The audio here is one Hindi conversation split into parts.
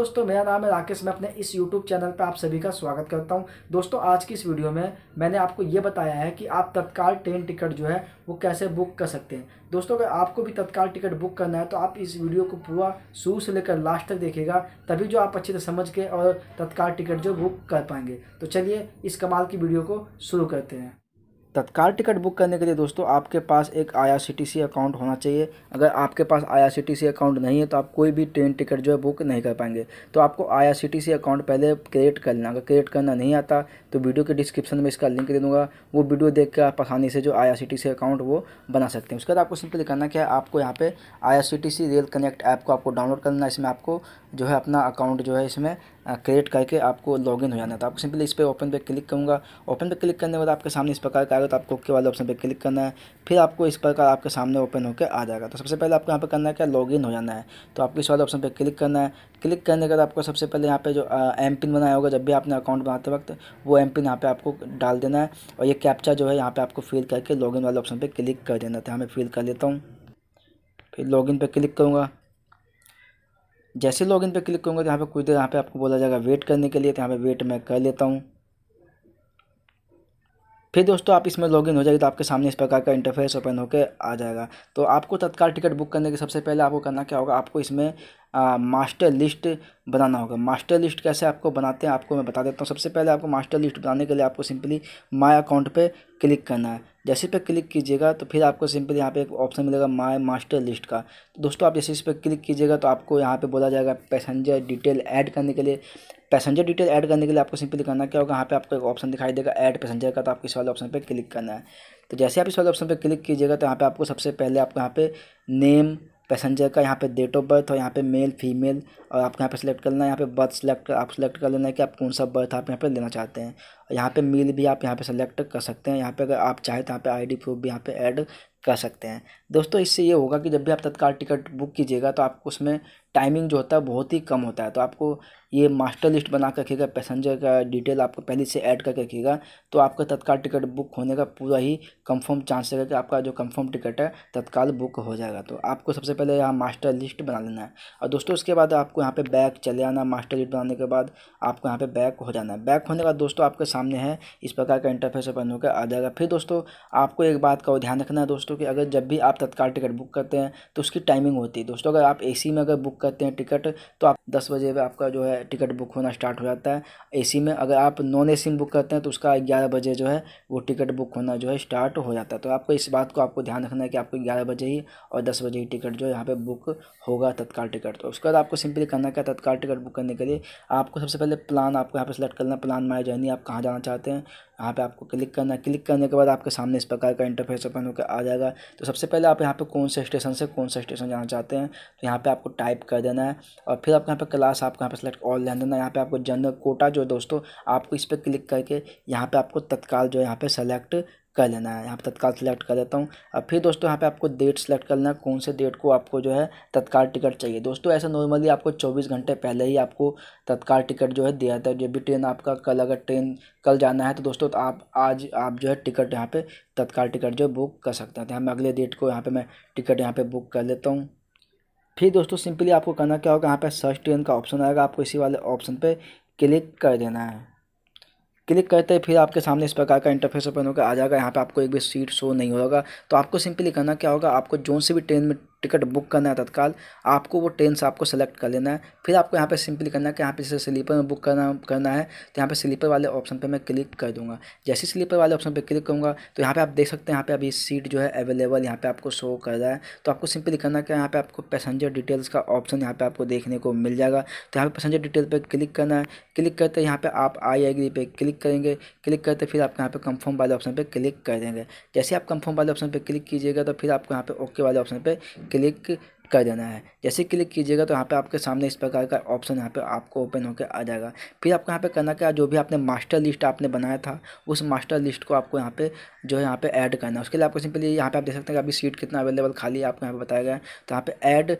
दोस्तों मेरा नाम है राकेश मैं अपने इस YouTube चैनल पर आप सभी का स्वागत करता हूं दोस्तों आज की इस वीडियो में मैंने आपको ये बताया है कि आप तत्काल ट्रेन टिकट जो है वो कैसे बुक कर सकते हैं दोस्तों अगर आपको भी तत्काल टिकट बुक करना है तो आप इस वीडियो को पूरा शुरू से लेकर लास्ट तक देखेगा तभी जो आप अच्छे से समझ के और तत्काल टिकट जो बुक कर पाएंगे तो चलिए इस कमाल की वीडियो को शुरू करते हैं तत्काल टिकट बुक करने के लिए दोस्तों आपके पास एक आई अकाउंट होना चाहिए अगर आपके पास आई अकाउंट नहीं है तो आप कोई भी ट्रेन टिकट जो है बुक नहीं कर पाएंगे तो आपको आई अकाउंट पहले क्रिएट कर लेना अगर क्रिएट करना नहीं आता तो वीडियो के डिस्क्रिप्शन में इसका लिंक दे दूँगा वो वीडियो देख के आप आसानी से जो आई अकाउंट वो बना सकते हैं उसके बाद आपको सिंपली करना क्या है आपको यहाँ पर आई रेल कनेक्ट ऐप को आपको डाउनलोड करना इसमें आपको जो है अपना अकाउंट जो है इसमें क्रिएट करके आपको लॉगिन हो जाना है तो आपको सिंपली इस पर ओपन पे क्लिक करूँगा ओपन पे क्लिक करने के बाद आपके सामने इस प्रकार का आएगा तो आपको ओके वाले ऑप्शन पे क्लिक करना है फिर आपको इस प्रकार आपके सामने ओपन होकर आ जाएगा तो सबसे पहले आपको यहाँ पर करना है क्या लॉगिन हो जाना है तो आपको इस वाले ऑप्शन पर क्लिक करना है क्लिक करने के बाद आपको सबसे पहले यहाँ पे जो एम पिन बनाया होगा जब भी आपने अकाउंट बनाते वक्त वो एम पिन यहाँ पे आपको डाल देना है और ये कैप्चा जो है यहाँ पे आपको फिल करके लॉगिन वाले ऑप्शन पे क्लिक कर देना था तो मैं फिल कर लेता हूँ फिर लॉगिन पे क्लिक करूँगा जैसे लॉग इन पर क्लिक करूँगा तो यहाँ पे कुछ देर यहाँ पे आपको बोला जाएगा वेट करने के लिए तो यहाँ पे वेट मैं कर लेता हूँ फिर दोस्तों आप इसमें लॉगिन हो जाएगी तो आपके सामने इस प्रकार का इंटरफेस ओपन होकर आ जाएगा तो आपको तत्काल टिकट बुक करने के सबसे पहले आपको करना क्या होगा आपको इसमें मास्टर लिस्ट बनाना होगा मास्टर लिस्ट कैसे आपको बनाते हैं आपको मैं बता देता हूँ सबसे पहले आपको मास्टर लिस्ट बनाने के लिए आपको सिंपली माय अकाउंट पे क्लिक करना है जैसे पे क्लिक कीजिएगा तो फिर आपको सिंपली यहाँ पे एक ऑप्शन मिलेगा माय मास्टर लिस्ट का तो दोस्तों आप जैसे इस पर क्लिक कीजिएगा तो आपको यहाँ पे बोला जाएगा पैसेंजर डिटेल ऐड करने के लिए पैसेंजर डिटेल ऐड करने के लिए आपको सिंपली करना क्या होगा यहाँ पर आपको एक ऑप्शन दिखाई देगा ऐड पैसेंजर का तो आपको इस वाले ऑप्शन पर क्लिक करना है तो जैसे आप इस वाले ऑप्शन पर क्लिक कीजिएगा तो यहाँ पर आपको सबसे पहले आपको यहाँ पर नेम पैसेंजर का यहाँ पे डेट ऑफ बर्थ और यहाँ पे मेल फीमेल और आपको यहाँ पे सेलेक्ट करना है यहाँ पे बर्थ सेलेक्ट आप सेलेक्ट कर लेना है कि आप कौन सा बर्थ आप यहाँ पे लेना चाहते हैं यहाँ पे मील भी आप यहाँ पे सेलेक्ट कर सकते हैं यहाँ पे अगर आप चाहें तो यहाँ पे आईडी प्रूफ भी यहाँ पे ऐड कर सकते हैं दोस्तों इससे ये होगा कि जब भी आप तत्काल टिकट बुक कीजिएगा तो आपको उसमें टाइमिंग जो होता है बहुत ही कम होता है तो आपको ये मास्टर लिस्ट बना कर रखिएगा पैसेंजर का डिटेल आपको पहले से ऐड करके रखिएगा तो आपका तत्काल टिकट बुक होने का पूरा ही कंफर्म चांस रहेगा कि आपका जो कंफर्म टिकट है तत्काल बुक हो जाएगा तो आपको सबसे पहले यहाँ मास्टर लिस्ट बना लेना है और दोस्तों उसके बाद आपको यहाँ पर बैक चले आना मास्टर लिस्ट बनाने के बाद आपको यहाँ पर बैक हो जाना है बैक होने के बाद दोस्तों आपके सामने है इस प्रकार का इंटरफेस अपन होकर आ जाएगा फिर दोस्तों आपको एक बात का ध्यान रखना है दोस्तों कि अगर जब भी आप तत्काल टिकट बुक करते हैं तो उसकी टाइमिंग होती है दोस्तों अगर आप ए में अगर बुक करते हैं टिकट तो आप दस बजे आपका जो है टिकट बुक होना स्टार्ट हो जाता है ए में अगर आप नॉन ए में बुक करते हैं तो उसका ग्यारह बजे जो है वो टिकट बुक होना जो है स्टार्ट हो जाता है तो आपको इस बात को आपको ध्यान रखना है कि आपको ग्यारह बजे ही और दस बजे ही टिकट जो है यहाँ पर बुक होगा तत्काल टिकट तो उसके बाद आपको सिंपली करना क्या तत्काल टिकट बुक करने के लिए आपको सबसे पहले प्लान आपको यहाँ पर सेलेक्ट करना प्लान माया जर्नी आप कहाँ जाना चाहते हैं यहाँ पे आपको क्लिक करना है क्लिक करने के बाद आपके सामने इस प्रकार का इंटरफेस ओपन होकर आ जाएगा तो सबसे पहले आप यहाँ पे कौन से स्टेशन से कौन सा स्टेशन जाना चाहते हैं तो यहाँ पे आपको टाइप कर देना है और फिर आपको यहाँ पे क्लास आपको यहाँ पे सेलेक्ट ऑल ध्यान देना है यहाँ पे आपको जनरल कोटा जो है दोस्तों आपको इस पर क्लिक करके यहाँ पर आपको तत्काल जो है यहाँ पर सेलेक्ट कर लेना है यहाँ पर तत्काल सेलेक्ट कर लेता हूँ अब फिर दोस्तों यहाँ पे आपको डेट सेलेक्ट करना है कौन से डेट को आपको जो है तत्काल टिकट चाहिए दोस्तों ऐसा नॉर्मली आपको चौबीस घंटे पहले ही आपको तत्काल टिकट जो है दिया जाता है जब भी ट्रेन आपका कल अगर ट्रेन कल जाना है तो दोस्तों तो आप आज आप जो है टिकट यहाँ पर तत्काल टिकट जो है बुक कर सकते हैं तो मैं अगले डेट को यहाँ पर मैं टिकट यहाँ पर बुक कर लेता हूँ फिर दोस्तों सिंपली आपको करना क्या होगा यहाँ पर सर्च ट्रेन का ऑप्शन आएगा आपको इसी वाले ऑप्शन पर क्लिक कर देना है क्लिक करते हैं फिर आपके सामने इस प्रकार का इंटरफेस ओपन होगा आ जाएगा यहाँ पर आपको एक भी सीट शो नहीं होगा तो आपको सिंपली करना क्या होगा आपको जो से भी ट्रेन में टिकट बुक करना है तत्काल आपको वो ट्रेन से आपको सेलेक्ट कर लेना है फिर आपको यहाँ पे सिंपली करना है कि यहाँ पे जैसे स्लीपर में बुक करना करना है तो यहाँ पे स्लीपर वाले ऑप्शन पे मैं क्लिक कर दूंगा जैसे स्लीपर वाले ऑप्शन पे क्लिक करूँगा तो यहाँ पे आप देख सकते हैं यहाँ पे अभी सीट जो है अवेलेबल यहाँ पर आपको शो कर रहा है तो आपको सिंपली करना कि यहाँ पर आपको पैसेंजर डिटेल्स का ऑप्शन यहाँ पर आपको देखने को मिल जाएगा तो यहाँ पर पैसेंजर डिटेल पर क्लिक करना है क्लिक करते यहाँ पर आप आई एग्री पे क्लिक करेंगे क्लिक करते फिर आप यहाँ पर कंफर्म वाले ऑप्शन पर क्लिक कर देंगे जैसे आप कंफर्म वाले ऑप्शन पर क्लिक कीजिएगा तो फिर आपको यहाँ पर ओके वाले ऑप्शन पर क्लिक कर देना है जैसे क्लिक कीजिएगा तो यहाँ पे आपके सामने इस प्रकार का ऑप्शन यहाँ पे आपको ओपन होकर आ जाएगा फिर आपको यहाँ पे करना क्या जो भी आपने मास्टर लिस्ट आपने बनाया था उस मास्टर लिस्ट को आपको यहाँ पे जो है यहाँ पे ऐड करना है उसके लिए आपको सिंपली यहाँ पे आप देख सकते हैं अभी सीट कितना अवेलेबल खाली है आपको यहाँ पर बताया गया तो यहाँ पर ऐड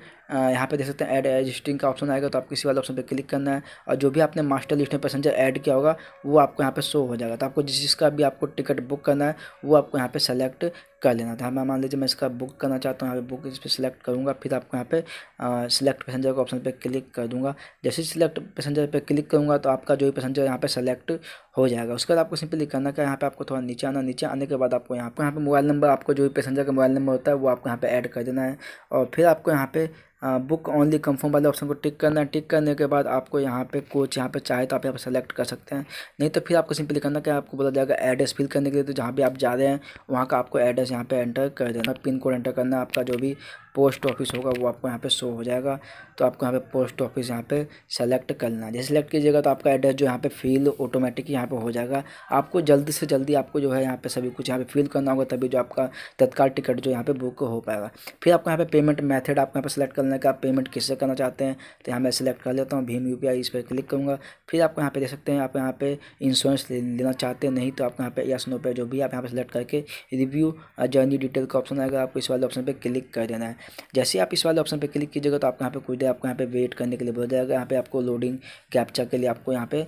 यहाँ पे देख सकते हैं ऐड एजिस्टिंग का ऑप्शन आएगा तो आपको किसी वाले ऑप्शन पर क्लिक करना है और जो भी आपने मास्टर लिस्ट में पैसेंजर ऐड किया होगा वो आपको यहाँ पर शो हो जाएगा तो आपको जिस जिसका भी आपको टिकट बुक करना है वो आपको यहाँ पर सेलेक्ट कर लेना था मैं मान लीजिए मैं इसका बुक करना चाहता हूँ यहाँ पे बुक इस पर सेलेक्ट करूँगा फिर आपको यहाँ पे सिलेक्ट पैसेंजर के ऑप्शन पे क्लिक कर दूंगा जैसे सिलेक्ट पैसेंजर पे क्लिक करूँगा तो आपका जो भी पैसेंजर यहाँ पे सेलेक्ट हो जाएगा उसके बाद आपको सिंपली करना क्या यहाँ पे आपको थोड़ा नीचे आना नीचे आने के बाद आपको यहाँ पर यहाँ पर मोबाइल नंबर आपको जो भी पैसेंजर का मोबाइल नंबर होता है वो आपको यहाँ पर ऐड कर देना है और फिर आपको यहाँ पर बुक ओनली कंफर्म वाले ऑप्शन को टिक करना है टिक करने के बाद आपको यहाँ पे कोच यहाँ पे चाहे तो आप यहाँ पर सेलेक्ट कर सकते हैं नहीं तो फिर आपको सिंपली करना कि आपको बोला जाएगा एड्रेस फिल करने के लिए तो जहाँ भी आप जा रहे हैं वहाँ का आपको एड्रेस यहाँ पे एंटर कर देना पिन कोड एंटर करना है आपका जो भी पोस्ट ऑफिस होगा वो आपको यहाँ पर शो हो जाएगा तो आपको यहाँ पर पोस्ट ऑफिस यहाँ पर सेलेक्ट करना है जैसे सेलेक्ट कीजिएगा तो आपका एड्रेस जो यहाँ पर फिल ऑटोमेटिक यहाँ पर हो जाएगा आपको जल्दी से जल्दी आपको जो है यहाँ पर सभी कुछ यहाँ पे फिल करना होगा तभी जो आपका तत्काल टिकट जो यहाँ पर बुक हो पाएगा फिर आपको यहाँ पे पेमेंट मैथड आपको यहाँ पर सेलेक्ट करना करने का पेमेंट किससे करना चाहते हैं तो यहाँ मैं सिलेक्ट कर लेता हूँ भीम यू पी इस पर क्लिक करूँगा फिर आपको यहाँ पे देख सकते हैं आप यहाँ पे इंश्योरेंस लेना चाहते हैं नहीं तो आप यहाँ पे या स्नो पे जो भी आप यहाँ पे सिलेक्ट करके रिव्यू जर्नी डिटेल का ऑप्शन आएगा आपको इस वाले ऑप्शन पर क्लिक कर देना है जैसे आप इस वाले ऑप्शन पर क्लिक कीजिएगा तो आपको यहाँ पे कुछ देर आपको यहाँ पे वेट करने के लिए बोल जाएगा यहाँ पे आपको लोडिंग कैप्चर के लिए आपको यहाँ पे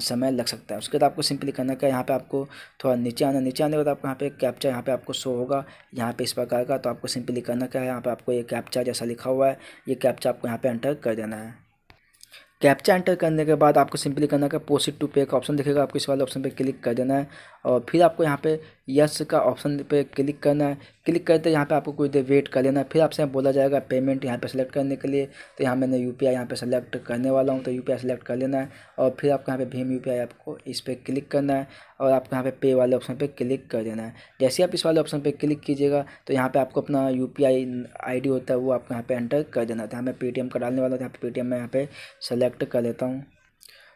समय लग सकता है उसके बाद आपको सिंपली करना क्या यहाँ पे आपको थोड़ा नीचे आना नीचे आने के बाद आपको यहाँ पे कैप्चा यहाँ पे आपको शो होगा यहाँ पे इस प्रकार का तो आपको सिंपली करना क्या है यहाँ पे आपको ये कैप्चा जैसा लिखा हुआ है ये कैप्चा आपको यहाँ पे एंटर कर देना है कैप्चा एंटर करने के बाद आपको सिंपली करना क्या पोस्ट टू पे का ऑप्शन दिखेगा आपको इस वाले ऑप्शन पर क्लिक कर देना है और फिर आपको यहाँ पे यस का ऑप्शन पर क्लिक करना है क्लिक करते तो यहाँ पे आपको कुछ देर वेट कर लेना फिर आपसे बोला जाएगा पेमेंट यहाँ पे सेलेक्ट करने के लिए तो यहाँ मैंने यू पी आई यहाँ पर सेलेक्ट करने वाला हूँ तो यू पी आई सेलेक्ट कर लेना है और फिर आपको यहाँ पे भीम यू पी आई आपको इस पर क्लिक करना है और आपको यहाँ पे पे वाले ऑप्शन पे क्लिक कर देना है जैसे आप इस वाले ऑप्शन पे क्लिक कीजिएगा तो यहाँ पे आपको अपना U P I I D होता है वो आपको यहाँ पे एंटर कर देना था तो मैं टी का डालने वाला था तो यहाँ पे पे में यहाँ पे सेलेक्ट कर लेता हूँ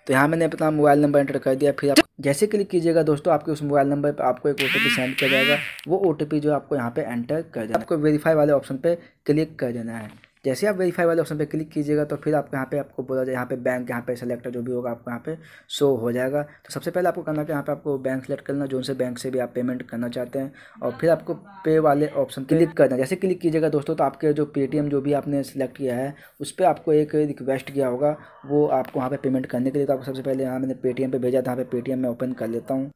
तो यहाँ मैंने अपना मोबाइल नंबर एंटर कर दिया फिर आप जैसे क्लिक कीजिएगा दोस्तों आपके उस मोबाइल नंबर पर आपको एक ओ सेंड किया जाएगा वो ओ जो आपको यहाँ पर एंटर कर देना आपको वेरीफाई वाले ऑप्शन पर क्लिक कर देना है जैसे आप वेरीफाई वाले ऑप्शन पे क्लिक कीजिएगा तो फिर आप यहाँ पे आपको बोला जाए यहाँ पे बैंक यहाँ पे सेलेक्टर जो भी होगा आपको यहाँ पे शो हो जाएगा तो सबसे पहले आपको करना कि यहाँ पे आपको बैंक सेलेक्ट करना जो उनसे बैंक से भी आप पेमेंट करना चाहते हैं और फिर आपको पे वाले ऑप्शन क्लिक करना जैसे क्लिक कीजिएगा दोस्तों तो आपके जो पेटीएम जो भी आपने सेलेक्ट किया है उस पर आपको एक रिक्वेस्ट किया होगा वो आपको वहाँ पर पेमेंट करने के लिए तो आपको सबसे पहले यहाँ मैंने पेटीएम पर भेजा था यहाँ पे पेटीएम में ओपन कर लेता हूँ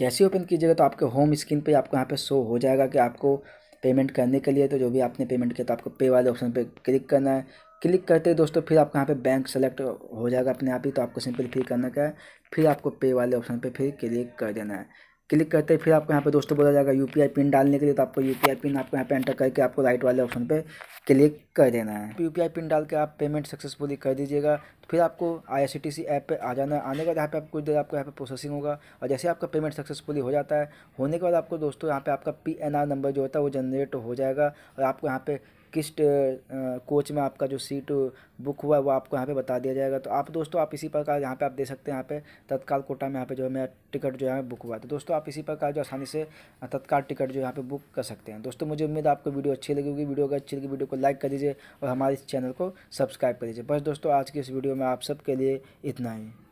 जैसे ओपन कीजिएगा तो आपके होम स्क्रीन पे आपको यहाँ पे शो हो जाएगा कि आपको पेमेंट करने के लिए तो जो भी आपने पेमेंट किया तो आपको पे वाले ऑप्शन पे क्लिक करना है क्लिक करते ही दोस्तों फिर आप यहाँ पे बैंक सेलेक्ट हो जाएगा अपने आप ही तो आपको सिंपल फिर करना क्या है फिर आपको पे वाले ऑप्शन पे फिर क्लिक कर देना है क्लिक करते हैं फिर आपको यहाँ पे दोस्तों बोला जाएगा यू पिन डालने के लिए तो आपको यू पिन आपको यहाँ पे एंटर करके आपको राइट वाले ऑप्शन पे क्लिक कर देना है यू तो पिन डाल के आप पेमेंट सक्सेसफुली कर दीजिएगा तो फिर आपको आई ऐप पे आ जाना है आने बाद यहाँ पे आप कुछ देर आपको यहाँ पे प्रोसेसिंग होगा और जैसे आपका पेमेंट सक्सेसफुली हो जाता है होने के बाद आपको दोस्तों यहाँ पर आपका पी नंबर जो होता है वो जनरेट हो जाएगा और आपको यहाँ पर किस कोच में आपका जो सीट बुक हुआ है वो आपको यहाँ पे बता दिया जाएगा तो आप दोस्तों आप इसी प्रकार यहाँ पे आप दे सकते हैं यहाँ पे तत्काल कोटा में यहाँ पे जो है मेरा टिकट जो है बुक हुआ है तो दोस्तों आप इसी प्रकार जो आसानी से तत्काल टिकट जो यहाँ पे बुक कर सकते हैं दोस्तों मुझे उम्मीद आपको वीडियो अच्छी लगी होगी वीडियो अगर अच्छी लगी वीडियो को लाइक कर दीजिए और हमारे इस चैनल को सब्सक्राइब कर दीजिए बस दोस्तों आज की इस वीडियो में आप सबके लिए इतना ही